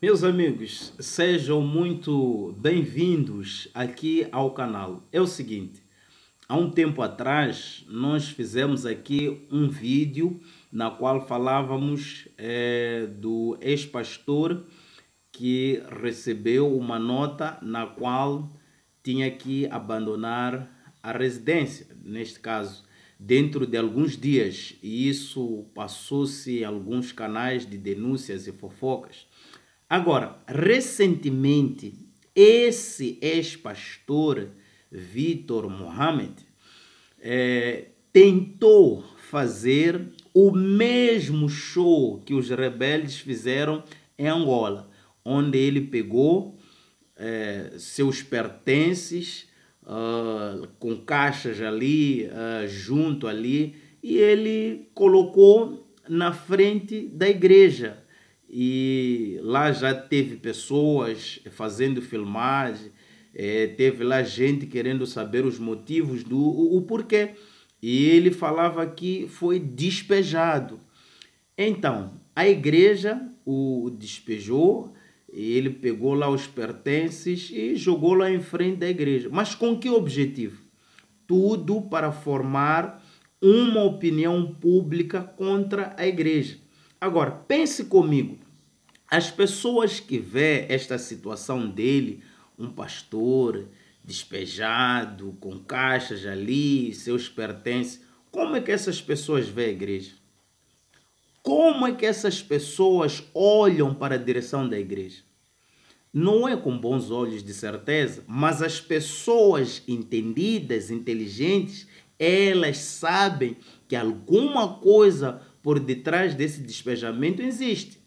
Meus amigos, sejam muito bem-vindos aqui ao canal. É o seguinte, há um tempo atrás nós fizemos aqui um vídeo na qual falávamos é, do ex-pastor que recebeu uma nota na qual tinha que abandonar a residência, neste caso, dentro de alguns dias, e isso passou-se em alguns canais de denúncias e fofocas. Agora, recentemente, esse ex-pastor Vitor Mohamed é, tentou fazer o mesmo show que os rebeldes fizeram em Angola, onde ele pegou é, seus pertences uh, com caixas ali, uh, junto ali, e ele colocou na frente da igreja e lá já teve pessoas eh, fazendo filmagem, é, teve lá gente querendo saber os motivos do o, o porquê. E ele falava que foi despejado. Então, a igreja o despejou, e ele pegou lá os pertences e jogou lá em frente da igreja. Mas com que objetivo? Tudo para formar uma opinião pública contra a igreja. Agora, pense comigo. As pessoas que vê esta situação dele, um pastor despejado, com caixas ali, seus pertences, como é que essas pessoas vê a igreja? Como é que essas pessoas olham para a direção da igreja? Não é com bons olhos, de certeza, mas as pessoas entendidas, inteligentes, elas sabem que alguma coisa por detrás desse despejamento existe.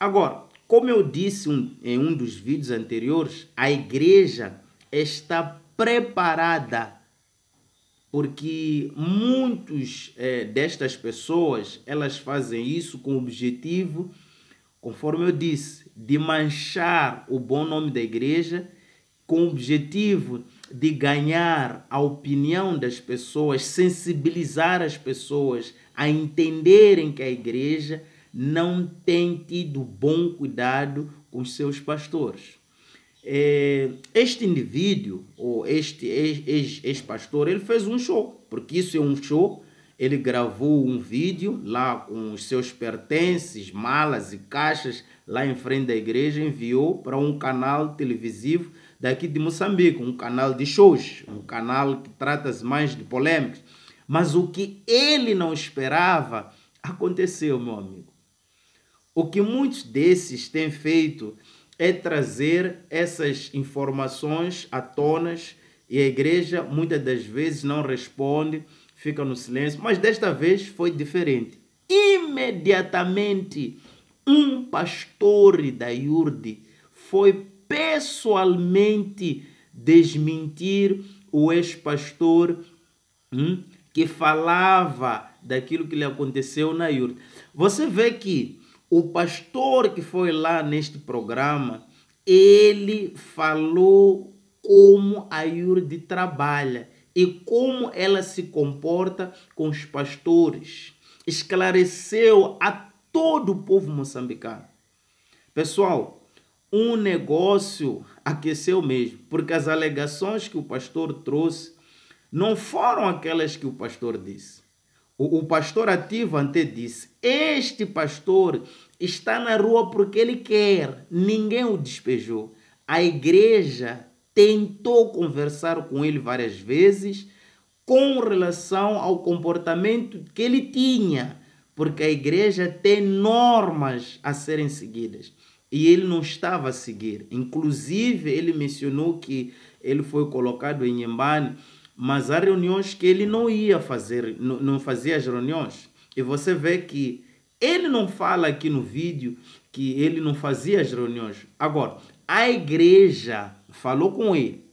Agora, como eu disse em um dos vídeos anteriores, a igreja está preparada porque muitas é, destas pessoas elas fazem isso com o objetivo, conforme eu disse, de manchar o bom nome da igreja, com o objetivo de ganhar a opinião das pessoas, sensibilizar as pessoas a entenderem que a igreja não tem tido bom cuidado com seus pastores. É, este indivíduo, ou este ex-pastor, ele fez um show, porque isso é um show. Ele gravou um vídeo lá com os seus pertences, malas e caixas lá em frente da igreja, enviou para um canal televisivo daqui de Moçambique, um canal de shows, um canal que trata mais de polêmicas. Mas o que ele não esperava aconteceu, meu amigo. O que muitos desses têm feito é trazer essas informações à tona e a igreja muitas das vezes não responde, fica no silêncio, mas desta vez foi diferente. Imediatamente, um pastor da IURD foi pessoalmente desmentir o ex-pastor hum, que falava daquilo que lhe aconteceu na Yurta. Você vê que o pastor que foi lá neste programa, ele falou como a Yurde trabalha e como ela se comporta com os pastores. Esclareceu a todo o povo moçambicano. Pessoal, um negócio aqueceu mesmo, porque as alegações que o pastor trouxe não foram aquelas que o pastor disse. O, o pastor ativo até disse: Este pastor está na rua porque ele quer, ninguém o despejou. A igreja tentou conversar com ele várias vezes com relação ao comportamento que ele tinha, porque a igreja tem normas a serem seguidas e ele não estava a seguir. Inclusive, ele mencionou que ele foi colocado em embane mas há reuniões que ele não ia fazer, não fazia as reuniões. E você vê que ele não fala aqui no vídeo que ele não fazia as reuniões. Agora, a igreja falou com ele.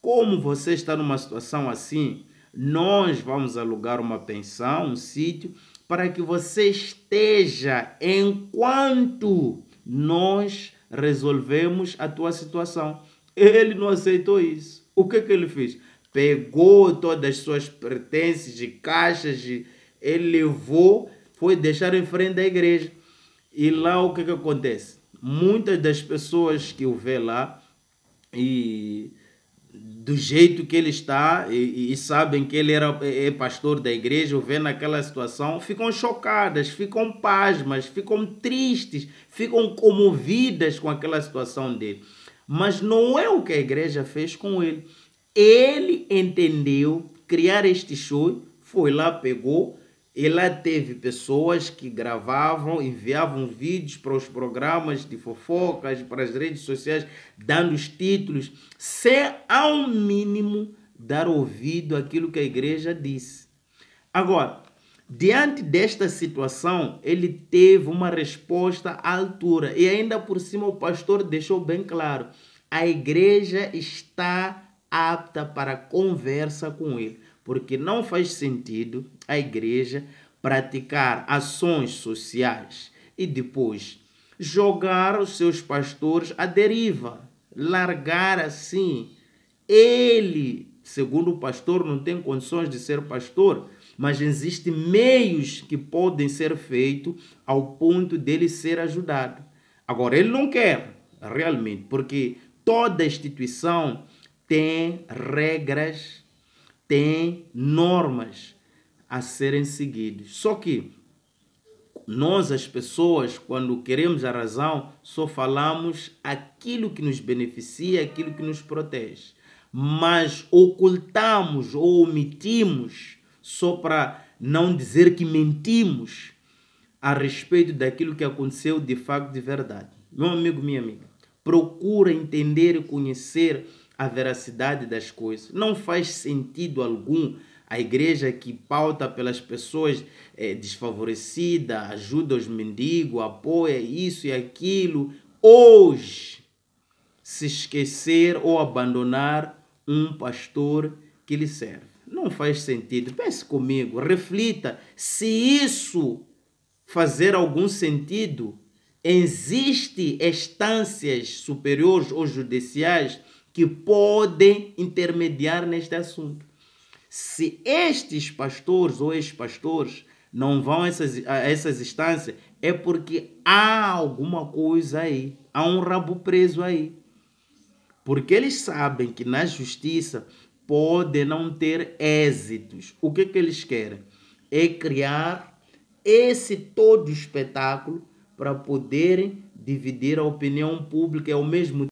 Como você está numa situação assim, nós vamos alugar uma pensão, um sítio, para que você esteja enquanto nós resolvemos a tua situação. Ele não aceitou isso. O que, que ele fez? pegou todas as suas pertences de caixas, ele levou, foi deixar em frente da igreja. E lá o que, que acontece? Muitas das pessoas que o vê lá, e do jeito que ele está, e, e sabem que ele era, é, é pastor da igreja, o vê naquela situação, ficam chocadas, ficam pasmas, ficam tristes, ficam comovidas com aquela situação dele. Mas não é o que a igreja fez com ele. Ele entendeu criar este show, foi lá, pegou. E lá teve pessoas que gravavam, enviavam vídeos para os programas de fofocas, para as redes sociais, dando os títulos, sem ao mínimo dar ouvido àquilo que a igreja disse. Agora, diante desta situação, ele teve uma resposta à altura. E ainda por cima, o pastor deixou bem claro: a igreja está apta para conversa com ele, porque não faz sentido a igreja praticar ações sociais e depois jogar os seus pastores à deriva, largar assim. Ele, segundo o pastor, não tem condições de ser pastor, mas existem meios que podem ser feitos ao ponto dele ser ajudado. Agora, ele não quer, realmente, porque toda instituição tem regras, tem normas a serem seguidas. Só que nós, as pessoas, quando queremos a razão, só falamos aquilo que nos beneficia, aquilo que nos protege. Mas ocultamos ou omitimos, só para não dizer que mentimos, a respeito daquilo que aconteceu de facto de verdade. Meu amigo, minha amiga, procura entender e conhecer a veracidade das coisas. Não faz sentido algum a igreja que pauta pelas pessoas é, eh, desfavorecidas, ajuda os mendigos, apoia isso e aquilo, hoje se esquecer ou abandonar um pastor que lhe serve. Não faz sentido. Pense comigo, reflita se isso fazer algum sentido. Existem instâncias superiores ou judiciais que podem intermediar neste assunto. Se estes pastores ou ex-pastores não vão a essas, a essas instâncias, é porque há alguma coisa aí, há um rabo preso aí. Porque eles sabem que na justiça pode não ter êxitos. O que, que eles querem? É criar esse todo espetáculo para poderem dividir a opinião pública e ao mesmo